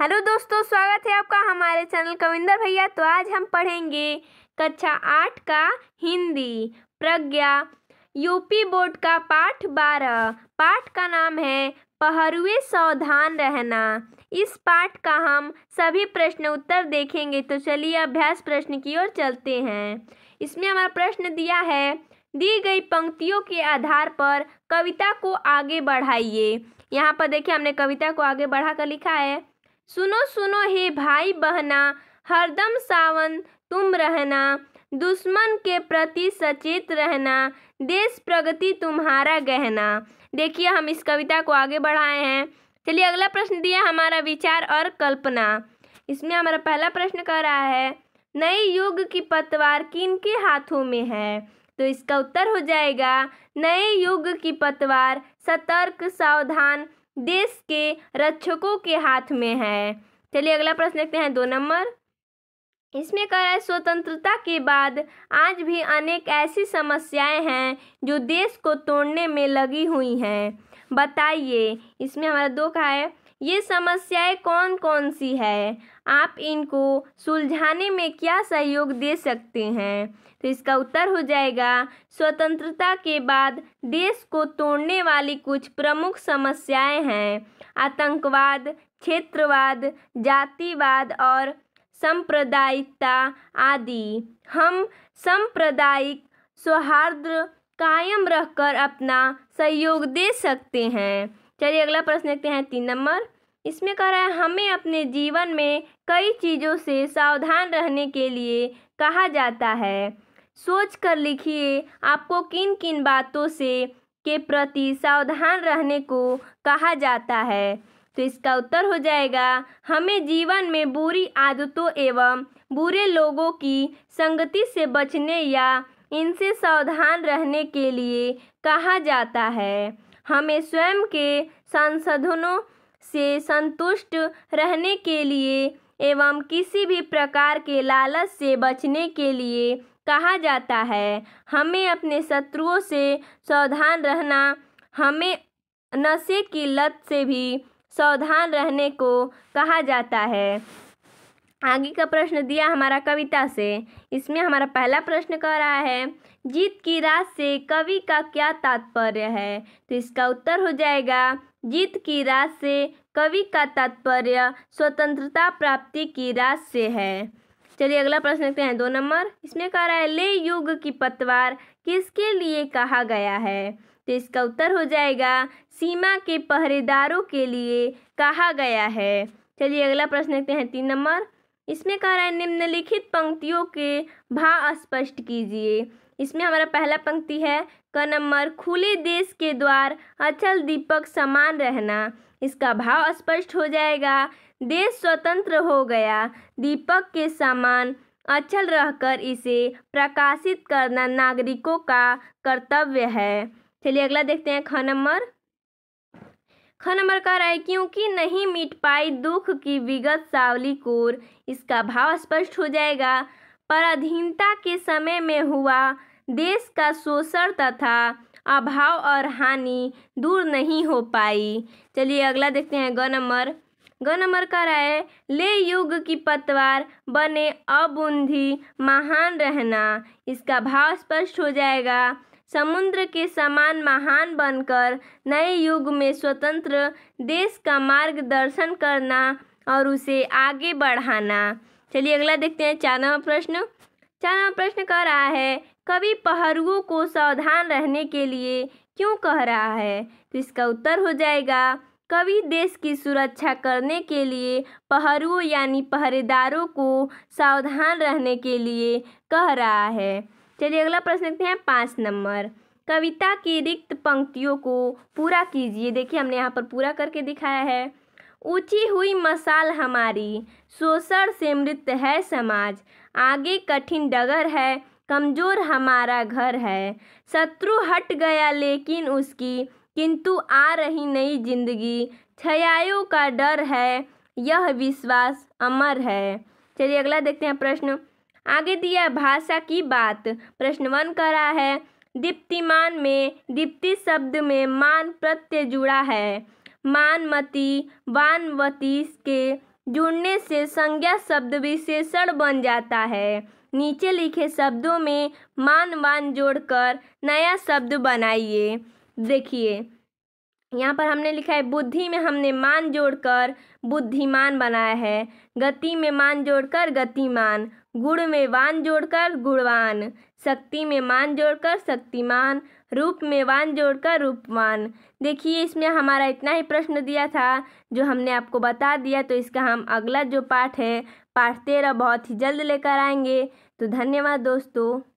hello दोस्तों स्वागत है आपका हमारे चैनल कविंदर भैया तो आज हम पढ़ेंगे कक्षा आठ का हिंदी प्रज्ञा यूपी बोर्ड का पाठ बारह पाठ का नाम है पहरुए सावधान रहना इस पाठ का हम सभी प्रश्न उत्तर देखेंगे तो चलिए अभ्यास प्रश्न की ओर चलते हैं इसमें हमारा प्रश्न दिया है दी गई पंक्तियों के आधार पर कविता को आगे बढ़ाइए यहाँ पर देखिए हमने कविता को आगे बढ़ा कर लिखा है सुनो सुनो हे भाई बहना हरदम सावन तुम रहना दुश्मन के प्रति सचेत रहना देश प्रगति तुम्हारा गहना देखिए हम इस कविता को आगे बढ़ाए हैं चलिए अगला प्रश्न दिया हमारा विचार और कल्पना इसमें हमारा पहला प्रश्न कर रहा है नए युग की पतवार किन के हाथों में है तो इसका उत्तर हो जाएगा नए युग की पतवार सतर्क सावधान देश के रक्षकों के हाथ में है चलिए अगला प्रश्न देखते हैं दो नंबर इसमें कह रहा है स्वतंत्रता के बाद आज भी अनेक ऐसी समस्याएं हैं जो देश को तोड़ने में लगी हुई हैं बताइए इसमें हमारा दो का है ये समस्याएं कौन कौन सी है आप इनको सुलझाने में क्या सहयोग दे सकते हैं तो इसका उत्तर हो जाएगा स्वतंत्रता के बाद देश को तोड़ने वाली कुछ प्रमुख समस्याएं हैं आतंकवाद क्षेत्रवाद जातिवाद और सांप्रदायिकता आदि हम सांप्रदायिक सौहार्द कायम रहकर अपना सहयोग दे सकते हैं चलिए अगला प्रश्न देखते हैं तीन नंबर इसमें कह रहा है हमें अपने जीवन में कई चीज़ों से सावधान रहने के लिए कहा जाता है सोच कर लिखिए आपको किन किन बातों से के प्रति सावधान रहने को कहा जाता है तो इसका उत्तर हो जाएगा हमें जीवन में बुरी आदतों एवं बुरे लोगों की संगति से बचने या इनसे सावधान रहने के लिए कहा जाता है हमें स्वयं के संसाधनों से संतुष्ट रहने के लिए एवं किसी भी प्रकार के लालच से बचने के लिए कहा जाता है हमें अपने शत्रुओं से सावधान रहना हमें नशे की लत से भी सावधान रहने को कहा जाता है आगे का प्रश्न दिया हमारा कविता से इसमें हमारा पहला प्रश्न कह रहा है जीत की रात से कवि का क्या तात्पर्य है तो इसका उत्तर हो जाएगा जीत की रात से कवि का तात्पर्य स्वतंत्रता प्राप्ति की रात से है चलिए अगला प्रश्न देखते हैं दो नंबर इसमें कह रहा है ले युग की पतवार किसके लिए कहा गया है तो इसका उत्तर हो जाएगा सीमा के पहरेदारों के लिए कहा गया है चलिए अगला प्रश्न देखते हैं तीन नंबर इसमें कह रहा है निम्नलिखित पंक्तियों के भाव स्पष्ट कीजिए इसमें हमारा पहला पंक्ति है क नंबर खुले देश के द्वार अचल दीपक समान रहना इसका भाव स्पष्ट हो जाएगा देश स्वतंत्र हो गया दीपक के समान अचल रहकर इसे प्रकाशित करना नागरिकों का कर्तव्य है चलिए अगला देखते हैं ख नंबर खन नंबर का रहा है क्योंकि नहीं मिट पाई दुख की विगत सावली कोर इसका भाव स्पष्ट हो जाएगा पर अधीनता के समय में हुआ देश का शोषण तथा अभाव और हानि दूर नहीं हो पाई चलिए अगला देखते हैं ग नंबर ग नंबर का रहा है ले युग की पतवार बने अबुंधी महान रहना इसका भाव स्पष्ट हो जाएगा समुद्र के समान महान बनकर नए युग में स्वतंत्र देश का मार्गदर्शन करना और उसे आगे बढ़ाना चलिए अगला देखते हैं चार नंबर प्रश्न चार नंबर प्रश्न कह रहा है कवि पहरुओं को सावधान रहने के लिए क्यों कह रहा है तो इसका उत्तर हो जाएगा कवि देश की सुरक्षा करने के लिए पहरुओं यानी पहरेदारों को सावधान रहने के लिए कह रहा है चलिए अगला प्रश्न देखते हैं पाँच नंबर कविता की रिक्त पंक्तियों को पूरा कीजिए देखिए हमने यहाँ पर पूरा करके दिखाया है ऊँची हुई मसाल हमारी शोषण से मृत है समाज आगे कठिन डगर है कमजोर हमारा घर है शत्रु हट गया लेकिन उसकी किंतु आ रही नई जिंदगी छयायों का डर है यह विश्वास अमर है चलिए अगला देखते हैं प्रश्न आगे दिया भाषा की बात प्रश्न वन करा है दीप्तिमान में दीप्ति शब्द में मान प्रत्यय जुड़ा है मानमती वानवती के जुड़ने से संज्ञा शब्द विशेषण बन जाता है नीचे लिखे शब्दों में मान वान जोड़कर नया शब्द बनाइए देखिए यहाँ पर हमने लिखा है बुद्धि में हमने मान जोड़कर बुद्धिमान बनाया है गति में मान जोड़कर गतिमान गुण में वान जोड़कर गुणवान शक्ति में मान जोड़कर शक्तिमान रूप में वान जोड़कर रूपवान देखिए इसमें हमारा इतना ही प्रश्न दिया था जो हमने आपको बता दिया तो इसका हम अगला जो पाठ है पाठ तेरह बहुत ही जल्द लेकर आएंगे तो धन्यवाद दोस्तों